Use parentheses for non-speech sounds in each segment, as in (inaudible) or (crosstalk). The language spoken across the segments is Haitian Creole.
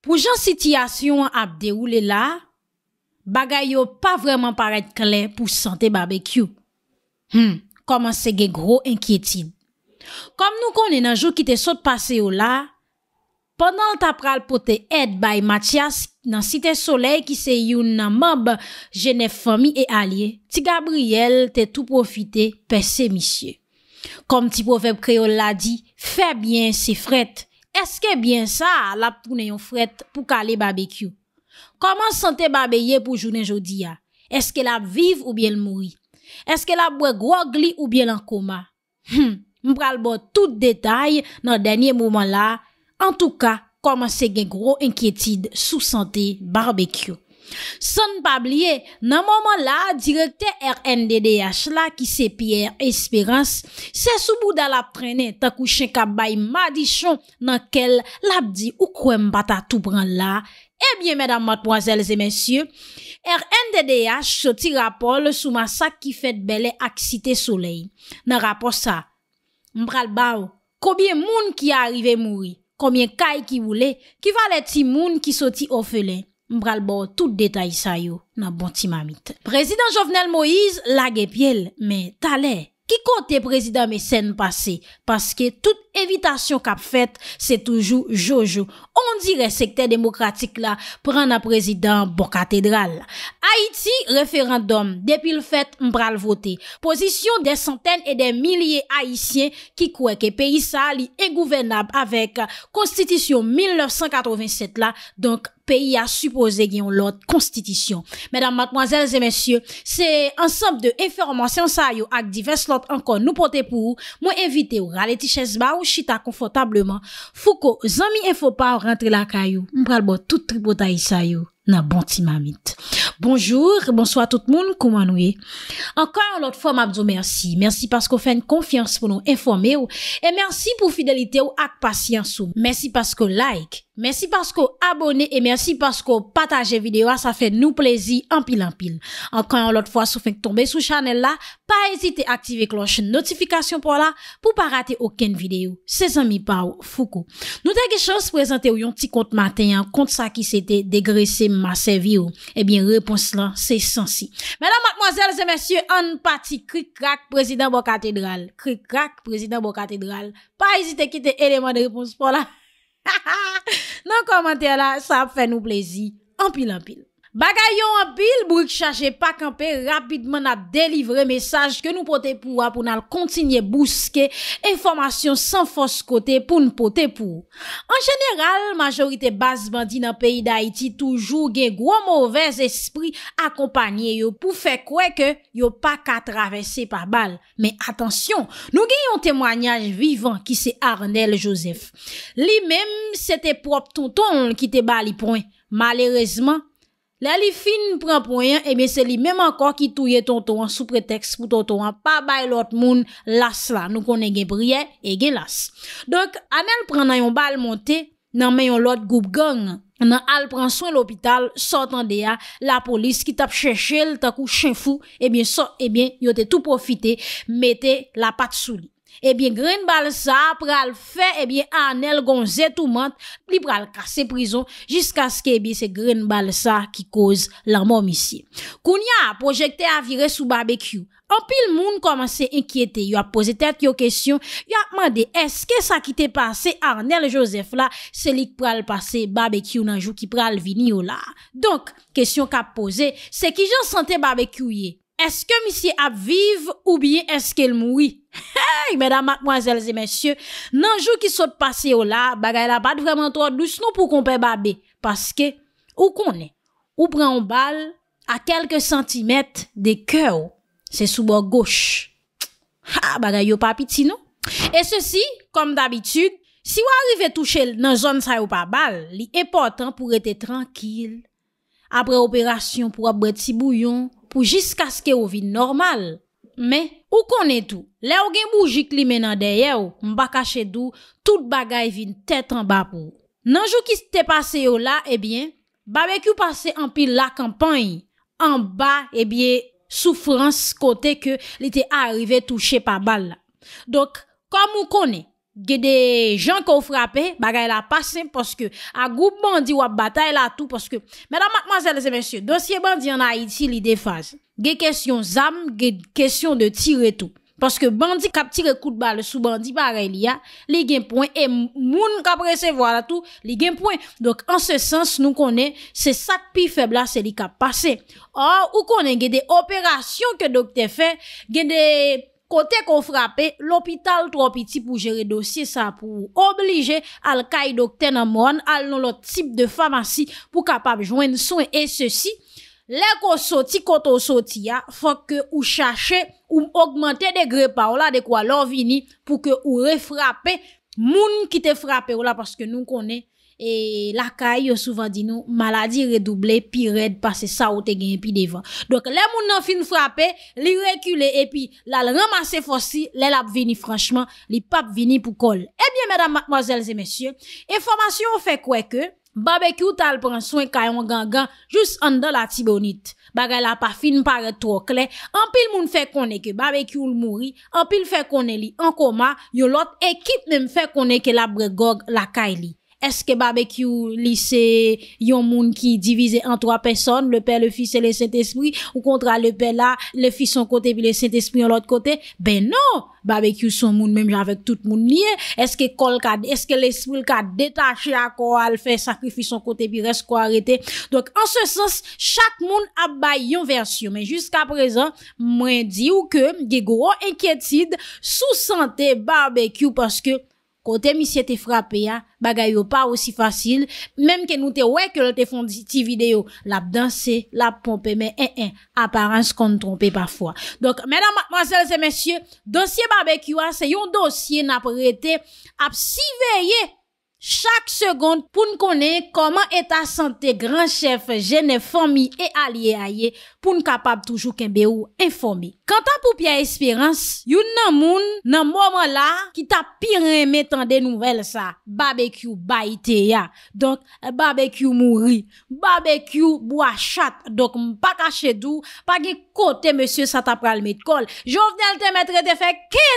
Pou jan sityasyon ap deroule la, bagay yo pa vreman paret klen pou sante barbekyou. Hmm, koman se gen gro enkyetin. Kom nou konen nan jou ki te sot pase yo la, ponan ta pral pou te ed bay Matyas nan site soley ki se youn nan mab jenef fami e alye, ti Gabriel te tou profite pes se misye. Kom ti povep kreol la di, febyen se fret. Eske byen sa la pou ne yon fret pou ka le barbekyo? Koman sante barbeye pou jounen jodi ya? Eske la ap viv ou byen l mouri? Eske la ap bwe gro gli ou byen l an koma? M hmm, pral bo tout detay nan denye mouman la. En tou ka, koman se gen gro enkyetid sou sante barbekyo. San pa bliye nan momon la direkte RNDDH la ki se Pierre Esperance se soubou dal ap trene takou chen ka bay madichon nan kel lap di ou kwen pata tou bran la. Ebyen medan matboazelze mensyou RNDDH soti rapol sou masak ki fet bele ak site solei. Nan rapol sa mbral bau koubyen moun ki a arrive mouri, koubyen kay ki woule ki valeti moun ki soti ofelei. mbral bo tout detay sa yo nan bonti mamit. Prezident Jovenel Moïse lag epyel, men tale, ki konte prezident mesen pase, paske tout Evitasyon kap fèt, se toujou jojou. On dire sekte demokratik la prena prezident Boka Tedral. Haiti, referandom, depil fèt mbral votè. Pozisyon de santèn e de milyè Haitien ki kweke peyi sa li e gouvenab avèk konstitisyon 1987 la, donk peyi a supose gen yon lot konstitisyon. Medan matmoazèl zè mèsyè, se ansèm de eferman sènsayou ak divers lot ankon nou pote pou ou, chita konfotableman, fou ko zami enfo pa ou rentre la kayou, mpral bo tout tribo ta isa yo, nan bon ti mamit. Bonjour, bonsoit tout moun, koumanouye. Ankan yon lot fwa mabzou mersi. Mersi paskou fèn konfians pou nou informe ou. E mersi pou fidelite ou ak pasyans sou. Mersi paskou like. Mersi paskou abone. E mersi paskou pataje videwa. Ah, sa fè nou plezi anpil anpil. Ankan yon lot fwa sou fèn k tombe sou chanel la. Pa ezite aktive kloche notifikasyon pou la. Pou pa rate oken videyo. Se zanmi pa ou foukou. Nou teke chans prezante ou yon ti kont maten. Kont sa ki se te degrese ma sevi ou. E bien repos. c'est sensi. Mesdames, mademoiselles et messieurs, en partie, cric crac, président bon cathédrale. Cric crac, président bon cathédrale. Pas hésiter à quitter éléments de réponse pour là. (laughs) Dans le commentaire là, ça fait nous plaisir. En pile, en pile. Bagay yo an pil, bourk chaje pak an pe rapidman nan delivre mesaj ke nou pote pou a pou nan kontinye bouske, enformasyon san fos kote pou nou pote pou. An jeneral, majorite bas bandi nan peyi da iti toujou gen gwo mouvez espri akompanyen yo pou fe kwe ke yo pak a travese pa bal. Men atensyon, nou gen yon temwanyaj vivan ki se Arnel Joseph. Li menm se te prop tonton ki te bali pon, malerezman. La li fin pranpoyen, ebyen eh se li mem anka ki touye tonto an sou pretext pou tonto an pa bay lot moun las la. Nou konen gen priye, gen las. Donk, anel pranayon bal monte nan mayon lot goup gong. Nan al pran soyn l'opital, sotan deya, la polis ki tap cheshe, l takou chen fou, ebyen eh so, ebyen, eh yote tout profite, mette la pat sou li. Ebyen eh Gren Balsa pral fè ebyen eh Arnel Gonzet ou Mant li pral kase prizon Jiska skè ebyen eh se Gren Balsa ki koz la momisi Kounia a projekte a vire sou barbekyou Anpil moun komanse enkyete yo a pose tet yo kesyon Yo a mande eske sa ki te pase Arnel Josef la selik pral pase barbekyou nanjou ki pral vini yo la Donk kesyon ka pose se ki jan sante barbekyou ye eske misi ap viv ou bien eske l moui. Hey, mèdam, mwazèlzè, mèsyè, nanjou ki sot pase yo la, bagay la bat vreman trol lous nou pou konpe babè. Paske, ou konè, ou pren o bal a kelke sentimet de kèw, se soubo gòsh. Ha, bagay yo papiti nou. E se si, kom d'abitug, si yo arive touche nan zon sa yo pa bal, li epotan pou rete trankil. Apre operasyon pou ap bret si bouyon, pou jiska ske ou vi normal. Me, ou konen tou, le ou gen boujik li menan deye ou, mba kache dou, tout bagay vi tet an ba pou. Nanjou ki ste pase yo la, ebyen, babek yo pase an pi la kampany, an ba, ebyen, soufrans kote ke li te arrive touche pa bal la. Dok, kom ou konen, gen de jan kou frape, bagay la pasen, poske a goup bandi wap batae la tou, poske, mèdamak mazèl zè mèsyè, dosye bandi an a iti li defaz, gen kèsyon zam, gen kèsyon de tire tou, poske bandi kap tire kout bal sou bandi bagay li ya, li gen poen, e moun kap rese vwa la tou, li gen poen, dok an se sens nou konen, se sak pi febla se li kap pase. Or, ou konen gen de operasyon ke dok te fe, gen de... Kote kon frape, l'opital tropiti pou jere dosye sa pou ou oblije al kay dokten amon al nou lot tip de famasi pou kapap jwen son e se si. Le kon soti, konton soti ya, fok ke ou chache ou augmente de grepa ou la de kwa lor vini pou ke ou refrape. moun qui te frappé là parce que nous connaît et la caille e, souvent dit nous maladie redoublée puis red, parce que ça ou te gagne puis devant donc les moun nan fin frapper li reculer et puis la ramasser fossi les l'a vini franchement les papes vini pour col Eh bien mesdames mademoiselles et messieurs information fait quoi que Ba bekyou tal pran swen kayon gangan jous an do la tibonit. Bagay la pa fin pare trok le, an pil moun fe kone ke ba bekyou l mouri, an pil fe kone li an koma, yo lot ekip nem fe kone ke la bregog la kay li. Eske barbecue li se yon moun ki divize an 3 peson, le pe, le fi, se le saint esprit, ou kontra le pe la, le fi son kote, pi le saint esprit an l'ot kote? Ben non! Barbecue son moun menm javek tout moun liye, eske kol ka, eske l'esprit ka detache a ko, al fe sakrifi son kote, pi res ko arete. Dok, an se sens, chak moun abay yon versiyon, men jiska prezan, mwen di ou ke, ge goro enkyetid, sou sante barbecue, ou paske, Kote misye te frape ya, bagay yo pa osi fasil, menm ke nou te wek yo le te fondi ti video, lap danse, lap pompe, men en en, aparanj kon trompe pa fwa. Donk, menan, mwazel se mensyen, dosye barbek yo a, se yon dosye na prete, ap si veye, chak segonde pou n kone koman eta sante gran chef jene fomi e alie aye pou n kapab toujou kembe ou informe kantan pou pya esperans yon nan moun nan mouman la ki ta piran metan de nouvel sa barbekyou bayite ya donk barbekyou mouri barbekyou bo achat donk m pa kache dou pa ge kote monsye sa ta pral met kol jow vnen te metre te fe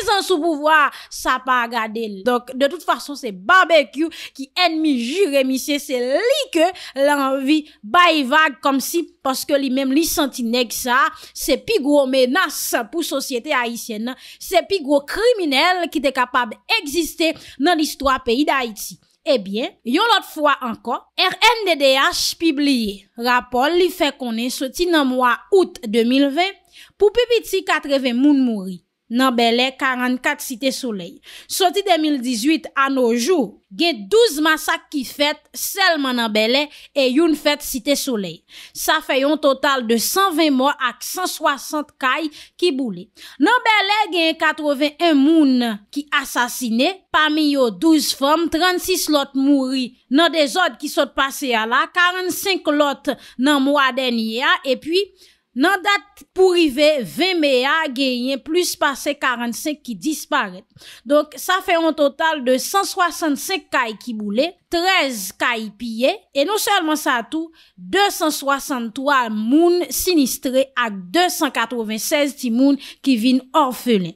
15 an sou pouvoa sa pa gade donk de tout fason se barbekyou ki enmi juremise se li ke lanvi bayevag kom si paske li mem li santi neg sa se pi gro menas pou sosyete Haitien se pi gro kriminel ki te kapab egziste nan istwa peyi da Haiti Ebyen, eh yon lot fwa anko RNDDH pibliye rapol li fe konen soti nan mwa out 2020 pou pipiti 80 moun mouri Nanbele, 44 site solei. Soti 2018, an nou jou, gen 12 masak ki fet selman nanbele e yon fet site solei. Sa feyon total de 120 mò ak 160 kay ki boule. Nanbele gen 81 moun ki asasine. Pamiyo 12 fòm, 36 lot mouri nan de zòd ki sot pase ya la. 45 lot nan mò adenye ya. E pwi... Nan dat pou rive, 20 mea genyen plus pase 45 ki disparet. Donk, sa fè an total de 165 kay ki moule, 13 kay piye, e nou selman sa tou, 263 moun sinistre ak 296 ti moun ki vin orfele.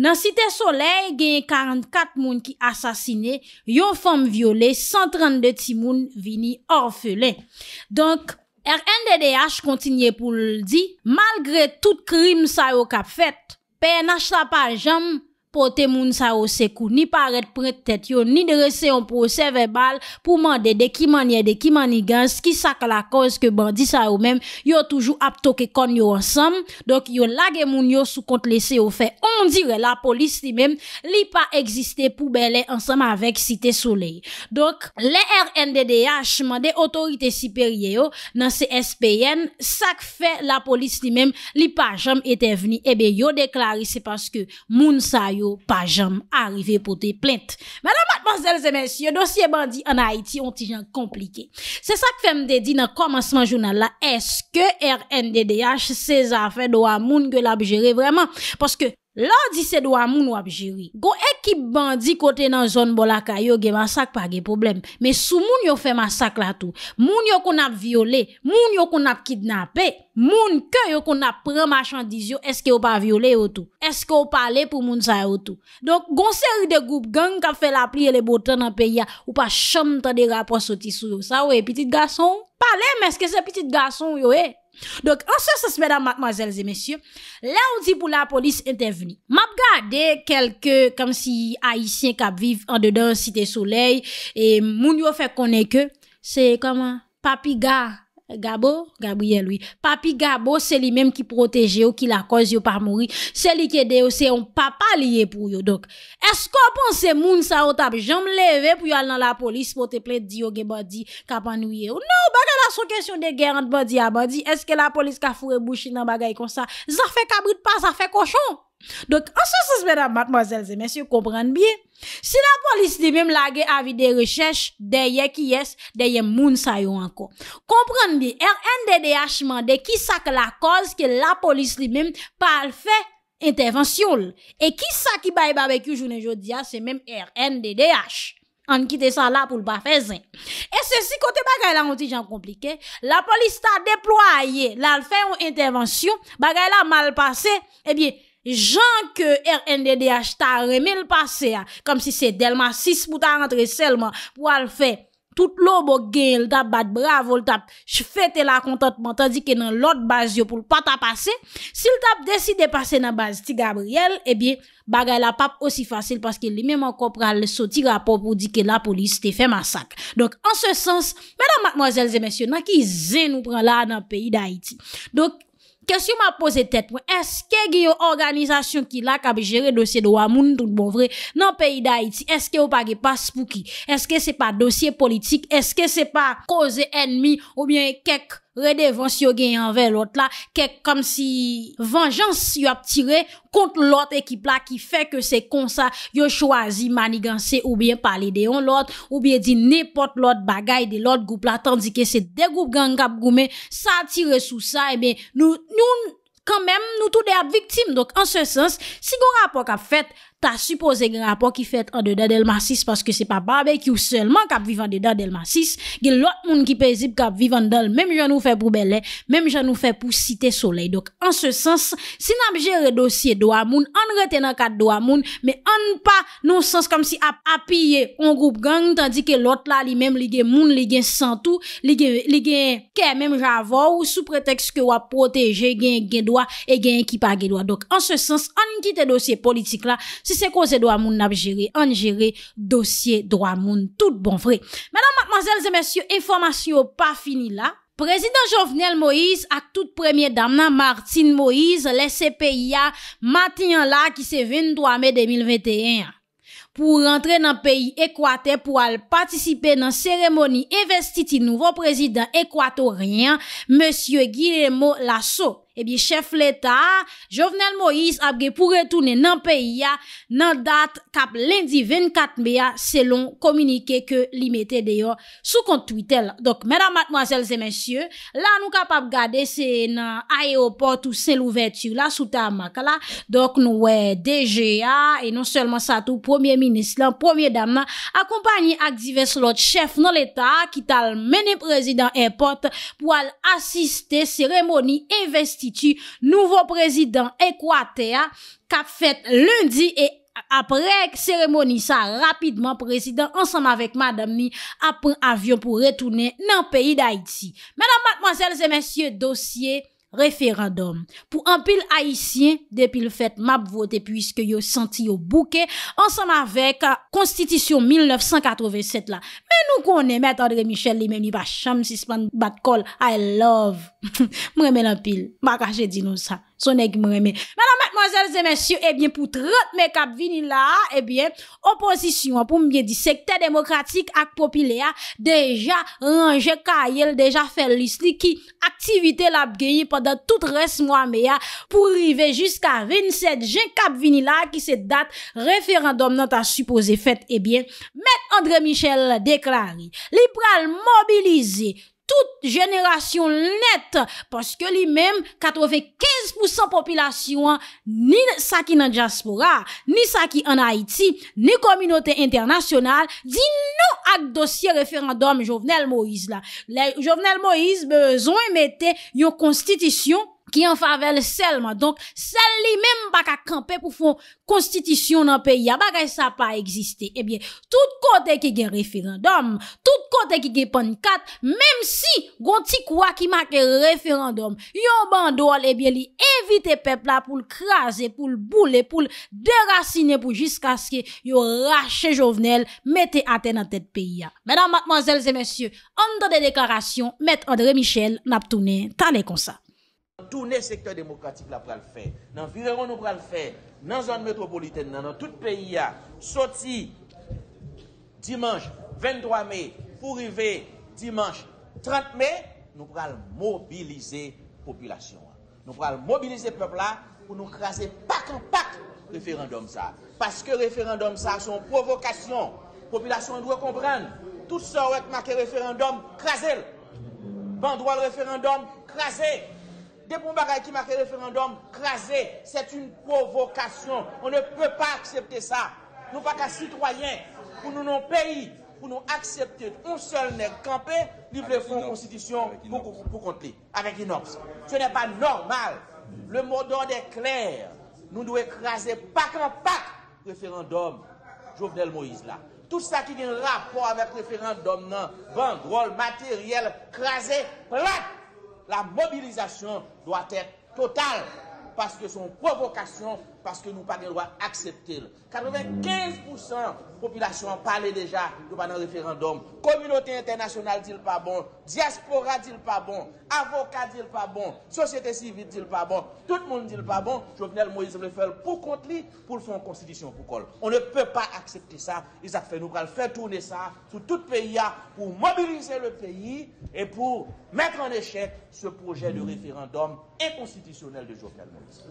Nan site sole, genyen 44 moun ki asasine, yon fom viole, 132 ti moun vini orfele. Donk, Er NDDH kontinye pou l di, malgre tout krim sa yo kap fet, pe nash la pa jom, pote moun sa yo sekou, ni paret prete tet yo, ni dresen yon pro seve bal pou mande de ki manye de ki manye gans, ki sak la koz ke bandi sa yo men, yo toujou apto ke kon yo ansam, donk yon lage moun yo sou kont lese yo fe on dire la polis li men, li pa egziste poubele ansam avek site soley, donk le RNDDH mande otorite siperye yo nan CSPN sak fe la polis li men li pa jam ete vni, ebe yo deklari se paske moun sa yo yo pajam, arive pou te plente. Mè nan mat, mansel zè men, si yo dosye bandi an Haiti, onti jan komplike. Se sa k fèm de di nan komanseman jounal la, eske RNDDH se za fè do a moun ge la bi jere vreman? Paske, La di se do a moun wap jiri. Gon ekip bandi kote nan zon bolaka yo ge masak pa ge problem. Me sou moun yo fe masak la tou. Moun yo kon ap viole, moun yo kon ap kidnape, moun ke yo kon ap pre machandiz yo eske yo pa viole yo tou. Eske yo pa ale pou moun sa yo tou. Donk gonseri de goup gang ka fe la pli e le botan nan peya ou pa chom tan de rapor sotisou yo. Sa we, pitit gason? Pale men, eske se pitit gason yo e? Donk, anse se se mèdame, mademoiselles et messieurs, la ou di pou la polis entèveni. Map gade, kelke, kam si haïsien kap viv, an dedan, site souley, e moun yo fè konè ke, se kaman, papi ga. Gabo, gabouye lwi. Papi Gabo, se li menm ki proteje ou ki la koz yo par mori. Se li kede ou, se yon papa liye pou yo. Dok, esko pan se moun sa otap jom leve pou yo al nan la polis pote ple di yo oh, ge badi kapanouye ou. Nou, baga la sou kesyon de geran de badi a badi. Eske la polis ka fure bouchi nan bagay kon sa. Za fe kabrit pa, za fe koshon. Dok, anse se se mèdame, matmozèl, zè mèsyou, komprende biye, se la polis li mèm lage avi de rechèche de ye ki yes, de ye moun sayon anko. Komprende biye, RNDDH mande ki sa ke la koz ke la polis li mèm pa al fè intervensyon. E ki sa ki baye babèk yon jounen jodi ya, se mèm RNDDH. An kite sa la pou l'pa fè zè. E se si kote bagay la mouti jan komplike, la polis ta deploye la fè ou intervensyon, bagay la malpase, e biye. jan ke RNDDH ta reme l pase ya kom si se delman 6 mouta rentre selman pou al fe tout l obo gen l tap bat bravo l tap ch fete la kontatman tandi ke nan lot base yo pou l pata pase si l tap desi de pase nan base ti Gabriel ebyen eh bagay la pap osi fasil paske li menman kopra le soti rapop ou di ke la polis te fe masak donk an se sens madame, mademoiselles et messieurs nan ki zè nou pran la nan peyi d'Haïti donk Kèsyou ma pose tèt wè, eske ge yo organizasyon ki lak ap jere dosye do wa moun tout bon vre nan peyi da iti, eske yo page pa spouki, eske se pa dosye politik, eske se pa koze enmi ou bien kek. Redevans yo gen yon ve lot la ke kom si venjans yo ap tire kont lot ekip la ki fe ke se konsa yo chwazi maniganse ou bien pale deyon lot ou bien di nepot lot bagay de lot goup la tandike se de goup gen gap goumen sa tire sou sa e eh ben nou nou kanmem nou tout de ap viktim. Dok an se sens si goun rapok ap fet... ta suppose gen rapor ki fet an dedan del masis... paske se pa barbe ki ou selman kap vivan dedan del masis... gen lot moun ki pezip kap vivan del... menm jan nou fe pou bele... menm jan nou fe pou site soley... dok an se sens... se nan ap jere dosye doa moun... an retenan kat doa moun... men an pa non sens... kom si ap apiye on groub gang... tandi ke lot la li menm li gen moun... li gen santou... li gen ke menm javou... sou preteks ke wap proteje... gen gen doa... en se sens... an ki te dosye politik la... Si se kon se dwa moun nabjere, anjere dosye dwa moun tout bon vre. Menon matmazelze, monsye, informasyon pa fini la. Prezident Jovenel Moïse ak tout premye dam nan Martin Moïse lese peyi ya matyan la ki se ven 3 me 2021. Pou rentre nan peyi Ekwate pou al patisipe nan seremoni evestiti nouvo prezident Ekwatorian, monsye Guillermo Lasso. Eh chef l'Etat, Jovenel Moïse, apge pou retounen nan peyi ya nan dat kap lendi 24 beya selon komunike ke li mette deyo sou kontwitel. Mèdam, matmoazèl, zè mèsyè, la nou kap ap gade se nan ayoport ou sel ouverture la sou ta amak la. Nou dèje ya, e non selman sa tou, Premier Ministre lan, Premier Dam nan, akompanyi ak divers lot chef nan l'Etat ki tal mèni prezident import pou al asiste seremoni investi. Nouvo prezidant Ekwatea kap fet lundi e aprek seremonisa rapidman prezidant ansanm avek madame ni apen avyon pou retounen nan peyi d'Haiti Madame mademoiselles et messieurs dossier referendum pou anpil Haitien depil fet map vote puisque yo senti yo bouke ansanm avek konstitisyon 1987 la Nou konen met odre Michel li meni pa chanm si span batkol. I love. (laughs) Mwen men apil. Mwa kache di nou sa. Sonek mwen men. Mè nan mèd mwazèl zè mèsyou, ebyen pou trot mè kap vini la, ebyen, oposisyon pou mwen di sekte demokratik ak popilya, deja ranje kayel, deja fel list li ki aktivite lap genye pwanda tout res mwen mèya pou rive jiska 27 jen kap vini la ki se dat referandom nan ta supose fèt, ebyen, eh mèd André Michel deklari, lipral mobilize, tout jeneration net, paske li mem, 95% popilasyon, ni saki nan diaspora, ni saki an Haiti, ni kominote internasyonal, di nou ak dosye referandom Jovenel Moïse la. Le Jovenel Moïse bezon emete yo konstitisyon Ki yon favel selman. Donk sel li menm baka kampe pou fon konstitisyon nan peyi ya. Bakay sa pa eksiste. Ebyen, eh tout kote ki gen referandom. Tout kote ki gen panikat. Mem si gonti kwa ki maken referandom. Yon bandol ebyen eh li evite pepla pou l'kraze, pou l'boule, pou l'derasine pou jiska skye yon rache jovenel mette ate nan tet peyi ya. Menan matman zelze mensyo, andan de deklarasyon, met Andre Michel, naptounen, tane konsa. le secteur démocratique la le faire. Dans environ nous le faire. Dans zone métropolitaine, dans tout pays a sorti dimanche 23 mai pour arriver dimanche 30 mai, nous pourrons mobiliser population. Nous pourrons mobiliser peuple là pour nous craser pas en pack référendum ça. Parce que référendum ça une provocation. Population doit comprendre. Tout ça être marqué référendum, craser. droit le référendum, craser. Des bons qui marquent le référendum, crasé, c'est une provocation. On ne peut pas accepter ça. Nous pas qu'un citoyens, pour nous, non pays, pour nous accepter un seul nègre campé, livre fonds constitution pour, pour, pour compter, avec inox. Ce n'est pas normal. Le mot d'ordre est clair. Nous devons écraser pas en le référendum Jovenel Moïse là. Tout ça qui a un rapport avec référendum, non, rôle matériel, crasé, plat la mobilisation doit être totale parce que son provocation parce que nous pas des lois accepter. 95% de la population déjà de pas référendum. Communauté internationale dit pas bon, diaspora dit pas bon, avocat dit pas bon, société civile dit pas bon, tout le monde dit pas bon. Jovenel Moïse le fait pour contre lui, pour le faire une constitution pour col. On ne peut pas accepter ça. Ils ont fait nous faire tourner ça sur tout le pays pour mobiliser le pays et pour mettre en échec ce projet de référendum inconstitutionnel de Jovenel Moïse.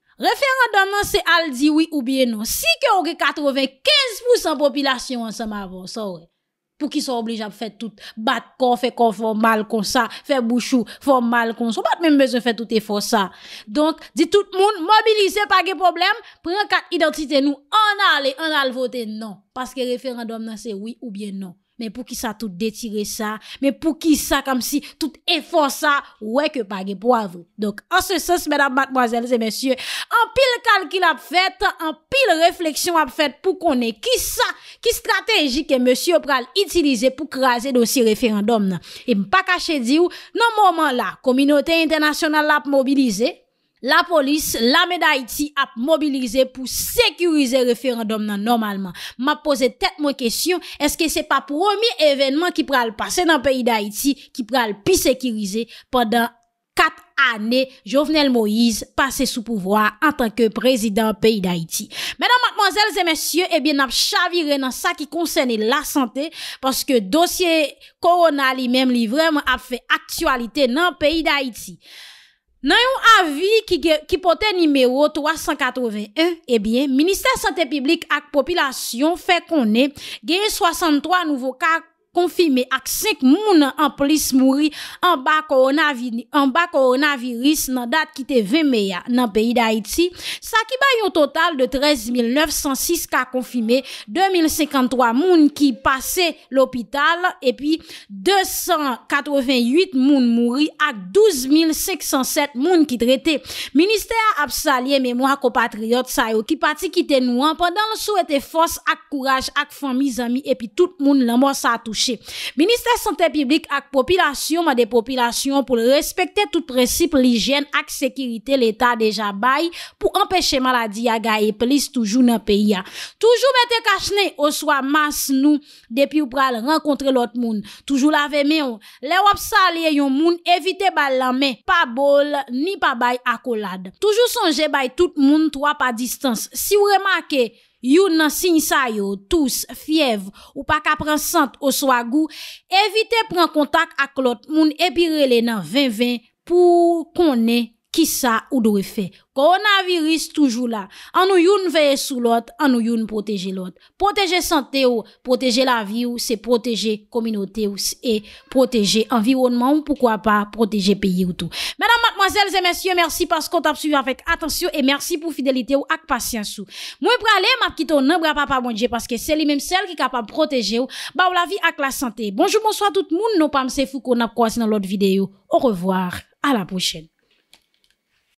Referandum nan se al di oui ou bien non. Si ke orge 85% popilasyon an sa ma avan, sa orge. Pou ki sa oblijab fè tout bat kon, fè kon formal kon sa, fè bouchou formal kon sa, bat men bezon fè tout e for sa. Donk di tout moun mobilize pa ge problem, pren kat identite nou an ale, an ale vote non. Paske referandum nan se oui ou bien non. men pou ki sa tout detire sa, men pou ki sa kam si tout efon sa, wè ke page po avrou. Donk, an se sens, mèdap batmwazèl zè mèsyè, an pil kalkil ap fèt, an pil refleksyon ap fèt pou konè ki sa, ki strategi ke mèsyè pral itilize pou krasè dosi referendum nan. E mpa kache di ou, nan mwaman la, kominote internasyonal ap mobilize, la polis, lame d'Haïti ap mobilize pou sekurize referandom nan normalman. Ma pose tet mwen kesyon, eske se pa promi evenman ki pral pase nan peyi d'Haïti, ki pral pi sekurize pandan kat ane Jovenel Moïse pase sou pouvoar an tanke prezident peyi d'Haïti. Mèdan matmanzèl zè mèsyè, ebyen eh ap chavire nan sa ki konsene la santè, paske dosye koronali mèm li vreman ap fe aktualite nan peyi d'Haïti. Nan yon avi ki pote nimeyo 381, ebyen, eh Ministèr Santèpiblik ak Popilasyon fè konè, gen 63 nouvo kak konfime ak 5 moun an polis mouri an ba koronavirus nan dat ki te 20 meya nan peyi da iti sa ki ba yon total de 13.906 ka konfime 2.053 moun ki pase l'opital epi 288 moun mouri ak 12.507 moun ki trete. Ministè a apsalye memwa ko Patriot Sayo ki pati ki te nouan pendant le sou ete fos ak kouraj ak fomiz epi tout moun la mò sa touche Ministèr Santèpiblik ak popilasyon ma depopilasyon pou lè respekte tout prinsip l'ijèn ak sekiritè l'Etat deja bay pou empèche maladi ya gaye plis toujou nan pey ya. Toujou bete kachne, oswa mas nou depi ou pral renkontre lot moun. Toujou lave meyon, lè wap salye yon moun evite bal la me, pa bol ni pa bay akolad. Toujou sonje bay tout moun twa pa distans. Si ou remake... yon nan sin sa yo, tous, fiev ou pa ka pransant oswa gou, evite pran kontak ak lot, moun epirele nan 20-20 pou konen ki sa ou do e fe. Koronavirus toujou la. Anou yon veye sou lot, anou yon proteje lot. Proteje sante ou, proteje la vi ou se proteje kominote ou se proteje environman ou poukwa pa proteje peyi ou tou. Menan Mademoiselles et messieurs, merci parce qu'on t'a suivi avec attention et merci pour fidélité ou ak pas siensou. Moi, pour aller, je m'applique au nom de papa mon dieu parce que c'est lui-même celle qui est capable de protéger la vie et la santé. Bonjour, bonsoir tout le monde. Non pas me séfou qu'on n'a pas croisé dans l'autre vidéo. Au revoir, à la prochaine.